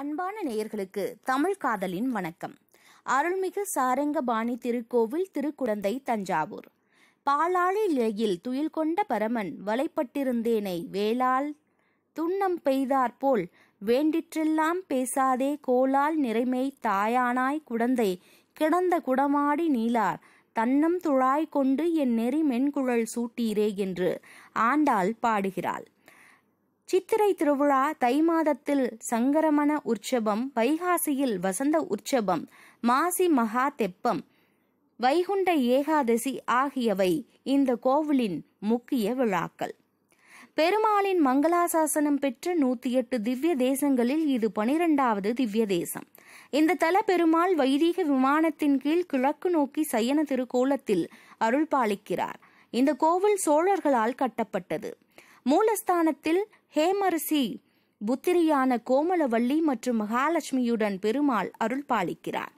அன்பான நேயர்களுக்கு தமிழ் காதலின் வணக்கம் அருள்மிகு சாரங்கபாணி திருக்கோவில் திருக்குடந்தை தஞ்சாவூர் பாலாளி இலையில் துயில் கொண்ட பரமன் வலைப்பட்டிருந்தேனை வேளால் துண்ணம் போல் வேண்டிற்றெல்லாம் பேசாதே கோலால் நிறைமை தாயானாய் குடந்தை கிடந்த குடமாடி நீலார் தன்னம் துழாய் கொண்டு என் நெறி மென்குழல் சூட்டீரே என்று ஆண்டாள் பாடுகிறாள் சித்திரை திருவிழா தை மாதத்தில் சங்கரமண உற்சவம் வைகாசியில் வசந்த உற்சவம் மாசி மகா தெப்பம் வைகுண்ட ஏகாதசி ஆகியவை இந்த கோவிலின் முக்கிய விழாக்கள் பெருமாளின் மங்களாசாசனம் பெற்ற நூத்தி எட்டு திவ்ய தேசங்களில் இது பனிரெண்டாவது திவ்ய தேசம் இந்த தல பெருமாள் வைதீக விமானத்தின் கீழ் கிழக்கு நோக்கி சயன திருக்கோலத்தில் அருள் பாலிக்கிறார் இந்த கோவில் சோழர்களால் கட்டப்பட்டது மூலஸ்தானத்தில் ஹேமரிசி புத்திரியான கோமலவள்ளி மற்றும் மகாலட்சுமியுடன் பெருமாள் அருள் பாலிக்கிறார்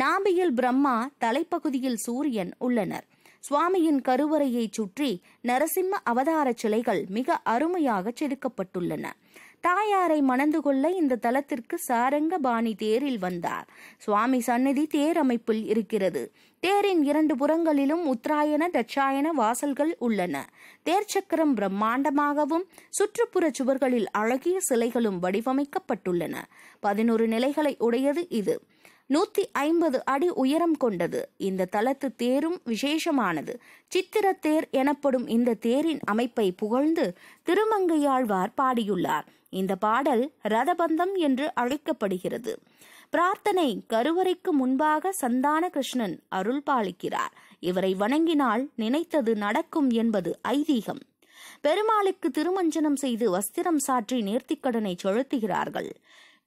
நாபியில் பிரம்மா தலைப்பகுதியில் சூரியன் உள்ளனர் சுவாமியின் கருவறையைச் சுற்றி நரசிம்ம அவதார சிலைகள் மிக அருமையாக செதுக்கப்பட்டுள்ளன தாயாரை மணந்து கொள்ள இந்த தலத்திற்கு சாரங்க பாணி தேரில் வந்தார் சுவாமி சந்நிதி தேர் அமைப்பில் இருக்கிறது தேரின் இரண்டு புறங்களிலும் உத்தராயண தட்சாயண வாசல்கள் உள்ளன தேர் சக்கரம் பிரம்மாண்டமாகவும் சுற்றுப்புற சுவர்களில் அழகிய சிலைகளும் வடிவமைக்கப்பட்டுள்ளன பதினொரு நிலைகளை உடையது இது நூத்தி ஐம்பது அடி உயரம் கொண்டது இந்த தளத்து தேரும் விசேஷமானது சித்திர தேர் எனப்படும் இந்த தேரின் அமைப்பை புகழ்ந்து திருமங்கையாழ்வார் பாடியுள்ளார் இந்த பாடல் ரதபந்தம் என்று அழைக்கப்படுகிறது பிரார்த்தனை கருவறைக்கு முன்பாக சந்தான கிருஷ்ணன் அருள் பாலிக்கிறார் இவரை வணங்கினால் நினைத்தது நடக்கும் என்பது ஐதீகம் பெருமாளுக்கு திருமஞ்சனம் செய்து வஸ்திரம் சாற்றி நேர்த்திக்கடனை செலுத்துகிறார்கள்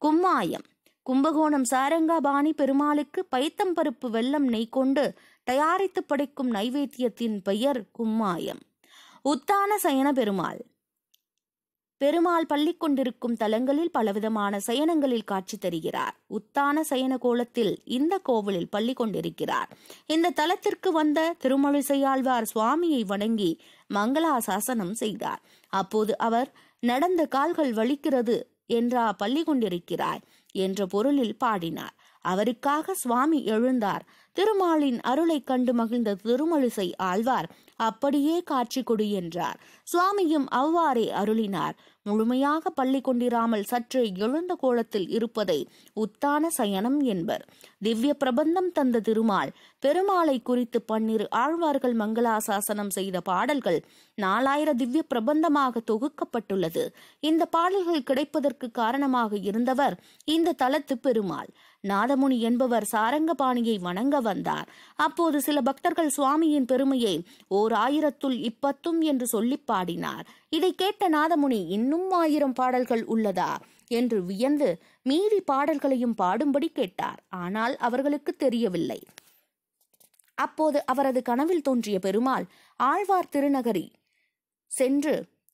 கும்மாயம் கும்பகோணம் சாரங்காபாணி பெருமாளுக்கு பைத்தம்பருப்பு வெள்ளம் நெய் கொண்டு தயாரித்து படைக்கும் நைவேத்தியத்தின் பெயர் கும்மாயம் உத்தான சயன பெருமாள் பெருமாள் பள்ளி கொண்டிருக்கும் தலங்களில் பலவிதமான சயனங்களில் காட்சி தருகிறார் உத்தான சயன கோலத்தில் இந்த கோவிலில் பள்ளி கொண்டிருக்கிறார் இந்த தலத்திற்கு வந்த திருமழிசையாழ்வார் சுவாமியை வணங்கி மங்களாசாசனம் செய்தார் அப்போது அவர் நடந்த கால்கள் வலிக்கிறது என்றா பள்ளி கொண்டிருக்கிறாய் என்ற பொருளில் பாடினார் அவருக்காக சுவாமி எழுந்தார் திருமாலின் அருளை கண்டு மகிழ்ந்த திருமழிசை ஆழ்வார் அப்படியே காட்சி கொடு என்றார் சுவாமியும் அவ்வாறே அருளினார் முழுமையாக பள்ளி கொண்டிராமல் சற்று எழுந்த கோலத்தில் இருப்பதை உத்தான சயனம் என்பர் திவ்ய பிரபந்தம் தந்த திருமால் பெருமாளை குறித்து பன்னிரு ஆழ்வார்கள் மங்களாசாசனம் செய்த பாடல்கள் நாலாயிர திவ்ய பிரபந்தமாக தொகுக்கப்பட்டுள்ளது இந்த பாடல்கள் கிடைப்பதற்கு காரணமாக இருந்தவர் இந்த தலத்து பெருமாள் நாதமுனி என்பவர் சாரங்கபாணியை வணங்க வந்தார் அப்போது சில பக்தர்கள் சுவாமியின் பெருமையை ஓர் ஆயிரத்துள் இப்பத்தும் என்று சொல்லி பாடினார் இதை கேட்ட நாதமுனி இன்னும் ஆயிரம் பாடல்கள் உள்ளதா என்று வியந்து மீதி பாடல்களையும் பாடும்படி கேட்டார் ஆனால் அவர்களுக்கு தெரியவில்லை அப்போது அவரது கனவில் தோன்றிய பெருமாள் ஆழ்வார் திருநகரி சென்று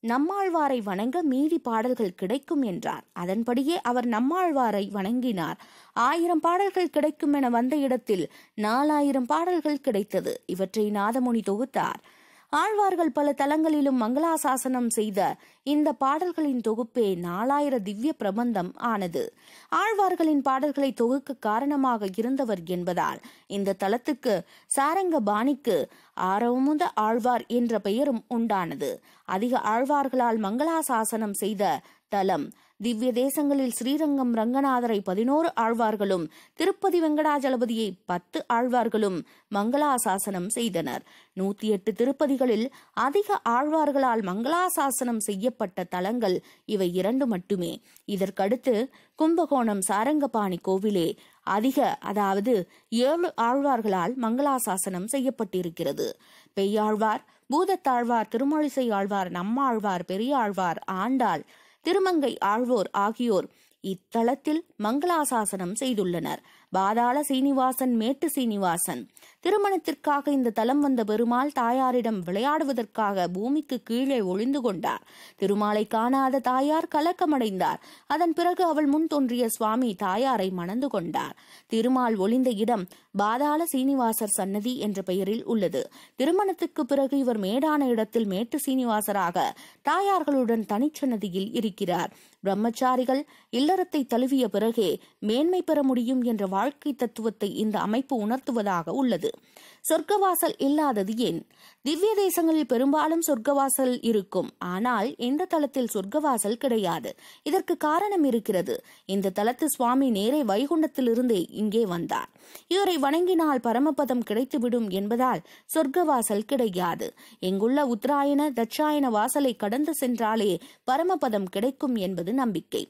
நம்மாழ்வாரை வணங்க மீதி பாடல்கள் கிடைக்கும் என்றார் அதன்படியே அவர் நம்மாழ்வாரை வணங்கினார் ஆயிரம் பாடல்கள் கிடைக்கும் என வந்த இடத்தில் நாலாயிரம் பாடல்கள் கிடைத்தது இவற்றை நாதமுனி தொகுத்தார் ஆழ்வார்கள் பல தலங்களிலும் மங்களாசாசனம் செய்த இந்த பாடல்களின் தொகுப்பே நாலாயிர திவ்ய பிரபந்தம் ஆனது ஆழ்வார்களின் பாடல்களை தொகுக்க காரணமாக இருந்தவர் என்பதால் இந்த தலத்துக்கு சாரங்க பாணிக்கு ஆரவமுத ஆழ்வார் என்ற பெயரும் உண்டானது அதிக ஆழ்வார்களால் மங்களாசாசனம் செய்த தலம் திவ்ய தேசங்களில் ஸ்ரீரங்கம் ரங்கநாதரை பதினோரு ஆழ்வார்களும் திருப்பதி வெங்கடாஜலபதியை பத்து ஆழ்வார்களும் மங்களாசாசனம் செய்தனர் நூத்தி எட்டு திருப்பதிகளில் அதிக ஆழ்வார்களால் மங்களாசாசனம் செய்யப்பட்ட தலங்கள் இவை இரண்டு மட்டுமே இதற்கடுத்து கும்பகோணம் சாரங்கபாணி கோவிலே அதிக அதாவது ஏழு ஆழ்வார்களால் மங்களாசாசனம் செய்யப்பட்டிருக்கிறது பெய்யாழ்வார் பூதத்தாழ்வார் திருமழிசை ஆழ்வார் நம்மாழ்வார் பெரியாழ்வார் ஆண்டாள் திருமங்கை ஆழ்வோர் ஆகியோர் இத்தலத்தில் மங்களாசாசனம் செய்துள்ளனர் பாதாள சீனிவாசன் மேட்டு சீனிவாசன் திருமணத்திற்காக இந்த தலம் வந்த பெருமாள் தாயாரிடம் விளையாடுவதற்காக பூமிக்கு கீழே ஒளிந்து கொண்டார் திருமாலை காணாத தாயார் கலக்கமடைந்தார் அதன் பிறகு அவள் முன் தோன்றிய சுவாமி தாயாரை மணந்து கொண்டார் திருமால் ஒளிந்த இடம் பாதாள சீனிவாசர் சன்னதி என்ற பெயரில் உள்ளது திருமணத்துக்கு பிறகு இவர் மேடான இடத்தில் மேட்டு சீனிவாசராக தாயார்களுடன் தனிச்சன்னதியில் இருக்கிறார் பிரம்மச்சாரிகள் இல்லறத்தை தழுவிய பிறகே மேன்மை பெற முடியும் என்ற வாழ்க்கை தத்துவத்தை இந்த அமைப்பு உணர்த்துவதாக உள்ளது சொர்க்கவாசல் இல்லாதது ஏன் திவ்ய தேசங்களில் பெரும்பாலும் சொர்க்கவாசல் இருக்கும் ஆனால் இந்த தளத்தில் சொர்க்கவாசல் கிடையாது இதற்கு காரணம் இருக்கிறது இந்த தளத்து சுவாமி நேரே வைகுண்டத்திலிருந்தே இங்கே வந்தார் இவரை வணங்கினால் பரமபதம் கிடைத்துவிடும் என்பதால் சொர்க்கவாசல் கிடையாது இங்குள்ள உத்தராயண தட்சாயண வாசலை கடந்து சென்றாலே பரமபதம் கிடைக்கும் என்பது நம்பிக்கை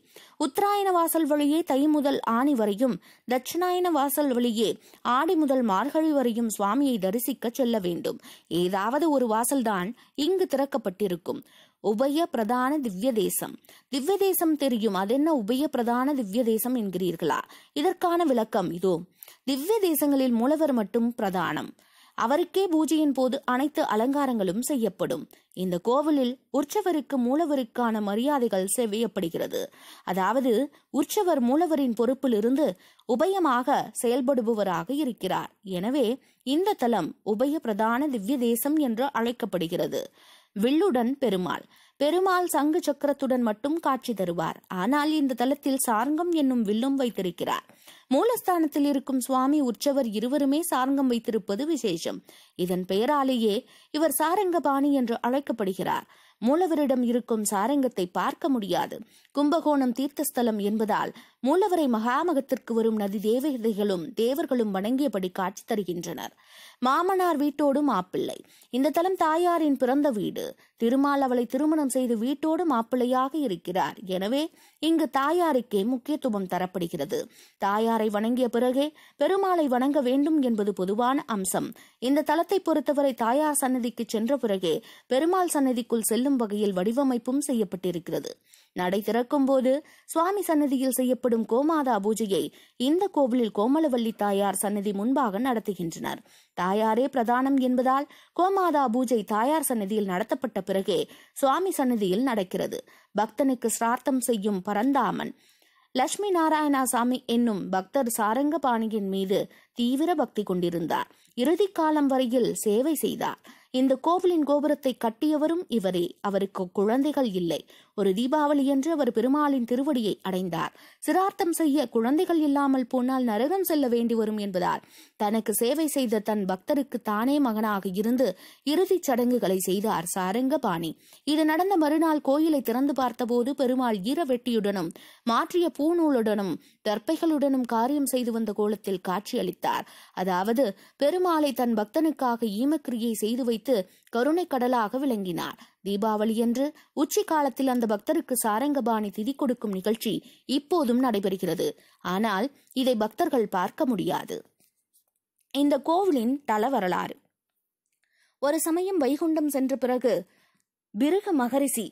உத்தராயண வாசல் வழியே தை முதல் ஆணி வரையும் தட்சிண தட்சிணாயன வாசல் வழியே ஆடி முதல் மார்கழி வரையும் சுவாமியை தரிசிக்க செல்ல வேண்டும் ஏதாவது ஒரு வாசல்தான் இங்கு திறக்கப்பட்டிருக்கும் உபய பிரதான திவ்ய தேசம் திவ்ய தேசம் தெரியும் அதென்ன உபய பிரதான திவ்ய தேசம் என்கிறீர்களா இதற்கான விளக்கம் இதோ திவ்ய தேசங்களில் மூலவர் மட்டும் பிரதானம் அவருக்கே பூஜையின் போது அனைத்து அலங்காரங்களும் செய்யப்படும் இந்த கோவிலில் உற்சவருக்கு மூலவருக்கான மரியாதைகள் செய்யப்படுகிறது அதாவது உற்சவர் மூலவரின் பொறுப்பிலிருந்து உபயமாக செயல்படுபவராக இருக்கிறார் எனவே இந்த தலம் உபய பிரதான திவ்ய தேசம் என்று அழைக்கப்படுகிறது வில்லுடன் பெருமாள் பெருமாள் சங்கு சக்கரத்துடன் மட்டும் காட்சி தருவார் ஆனால் இந்த தலத்தில் சாரங்கம் என்னும் வில்லும் வைத்திருக்கிறார் மூலஸ்தானத்தில் இருக்கும் சுவாமி உற்சவர் இருவருமே சாரங்கம் வைத்திருப்பது விசேஷம் இதன் பெயராலேயே இவர் சாரங்கபாணி என்று அழைக்கப்படுகிறார் மூலவரிடம் இருக்கும் சாரங்கத்தை பார்க்க முடியாது கும்பகோணம் தீர்த்தஸ்தலம் என்பதால் மூலவரை மகாமகத்திற்கு வரும் நதி தேவதைகளும் தேவர்களும் வணங்கியபடி காட்சி தருகின்றனர் மாமனார் வீட்டோடு மாப்பிள்ளை இந்த தலம் தாயாரின் பிறந்த வீடு திருமால் அவளை திருமணம் செய்து வீட்டோடு மாப்பிள்ளையாக இருக்கிறார் எனவே இங்கு தாயாருக்கே முக்கியத்துவம் தரப்படுகிறது தாயாரை வணங்கிய பிறகே பெருமாளை வணங்க வேண்டும் என்பது பொதுவான அம்சம் இந்த தலத்தை பொறுத்தவரை தாயார் சன்னதிக்கு சென்ற பிறகே பெருமாள் சன்னதிக்குள் செல்லும் வகையில் வடிவமைப்பும் செய்யப்பட்டிருக்கிறது நடை திறக்கும் போது சுவாமி சன்னதியில் செய்யப்படும் நடத்தப்படும் கோமாதா பூஜையை இந்த கோவிலில் கோமலவல்லி தாயார் சன்னதி முன்பாக நடத்துகின்றனர் தாயாரே பிரதானம் என்பதால் கோமாதா பூஜை தாயார் சன்னதியில் நடத்தப்பட்ட பிறகே சுவாமி சன்னதியில் நடக்கிறது பக்தனுக்கு சிரார்த்தம் செய்யும் பரந்தாமன் லட்சுமி நாராயணா சாமி என்னும் பக்தர் சாரங்கபாணியின் மீது தீவிர பக்தி கொண்டிருந்தார் இறுதி காலம் வரையில் சேவை செய்தார் இந்த கோவிலின் கோபுரத்தை கட்டியவரும் இவரே அவருக்கு குழந்தைகள் இல்லை ஒரு தீபாவளி என்று அவர் பெருமாளின் திருவடியை அடைந்தார் சிரார்த்தம் செய்ய குழந்தைகள் இல்லாமல் போனால் நரகம் செல்ல வேண்டி வரும் என்பதால் தனக்கு சேவை செய்த தன் பக்தருக்கு தானே மகனாக இருந்து இறுதிச் சடங்குகளை செய்தார் சாரங்கபாணி இது நடந்த மறுநாள் கோயிலை திறந்து பார்த்தபோது பெருமாள் ஈரவெட்டியுடனும் மாற்றிய பூநூலுடனும் தர்ப்பைகளுடனும் காரியம் செய்து வந்த கோலத்தில் காட்சியளித்தார் அதாவது பெருமாளை தன் பக்தனுக்காக ஈமக்கிரியை செய்து வைத்து வைத்து கருணை கடலாக விளங்கினார் என்று உச்சி காலத்தில் அந்த பக்தருக்கு சாரங்கபாணி திதி கொடுக்கும் நிகழ்ச்சி இப்போதும் நடைபெறுகிறது ஆனால் இதை பக்தர்கள் பார்க்க முடியாது இந்த கோவிலின் தல வரலாறு ஒரு சமயம் வைகுண்டம் சென்ற பிறகு பிருக மகரிஷி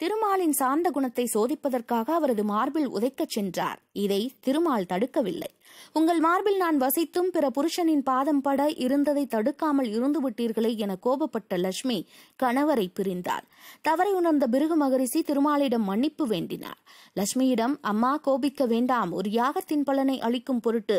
திருமாலின் சார்ந்த குணத்தை சோதிப்பதற்காக அவரது மார்பில் உதைக்கச் சென்றார் இதை திருமால் தடுக்கவில்லை உங்கள் மார்பில் நான் வசித்தும் பிற புருஷனின் பாதம் பட இருந்ததை தடுக்காமல் இருந்து விட்டீர்களே என கோபப்பட்ட லட்சுமி கணவரை பிரிந்தார் தவறை உணர்ந்த பிருகு மகரிஷி திருமாலிடம் மன்னிப்பு வேண்டினார் லட்சுமியிடம் அம்மா கோபிக்க வேண்டாம் ஒரு யாகத்தின் பலனை அளிக்கும் பொருட்டு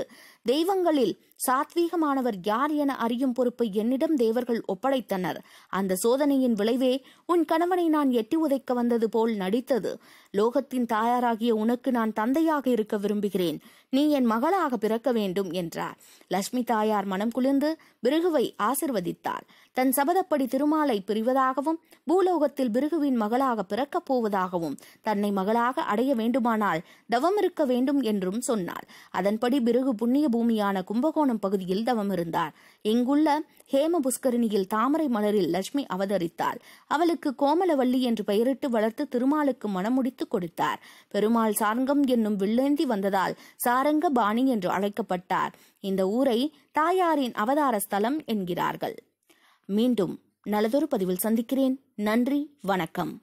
தெய்வங்களில் சாத்வீகமானவர் யார் என அறியும் பொறுப்பை என்னிடம் தேவர்கள் ஒப்படைத்தனர் அந்த சோதனையின் விளைவே உன் கணவனை நான் எட்டி உதைக்க வந்தது போல் நடித்தது லோகத்தின் தாயாராகிய உனக்கு நான் தந்தையாக இருக்க விரும்புகிறேன் நீ என் மகளாக பிறக்க வேண்டும் என்றார் லட்சுமி தாயார் மனம் குளிர்ந்து பிருகுவை ஆசிர்வதித்தார் தன் சபதப்படி திருமாலை பிரிவதாகவும் பூலோகத்தில் பிருகுவின் மகளாக பிறக்கப் போவதாகவும் தன்னை மகளாக அடைய வேண்டுமானால் தவம் இருக்க வேண்டும் என்றும் சொன்னார் அதன்படி பிருகு புண்ணிய பூமியான கும்பகோணம் பகுதியில் தவம் இருந்தார் இங்குள்ள ஹேம புஷ்கரிணியில் தாமரை மலரில் லட்சுமி அவதரித்தாள் அவளுக்கு கோமலவள்ளி என்று பெயரிட்டு வளர்த்து திருமாலுக்கு மனமுடித்து கொடுத்தார் பெருமாள் சார்கம் என்னும் வில்லேந்தி வந்ததால் சார் பாணி என்று அழைக்கப்பட்டார் இந்த ஊரை தாயாரின் அவதார ஸ்தலம் என்கிறார்கள் மீண்டும் நல்லதொரு பதிவில் சந்திக்கிறேன் நன்றி வணக்கம்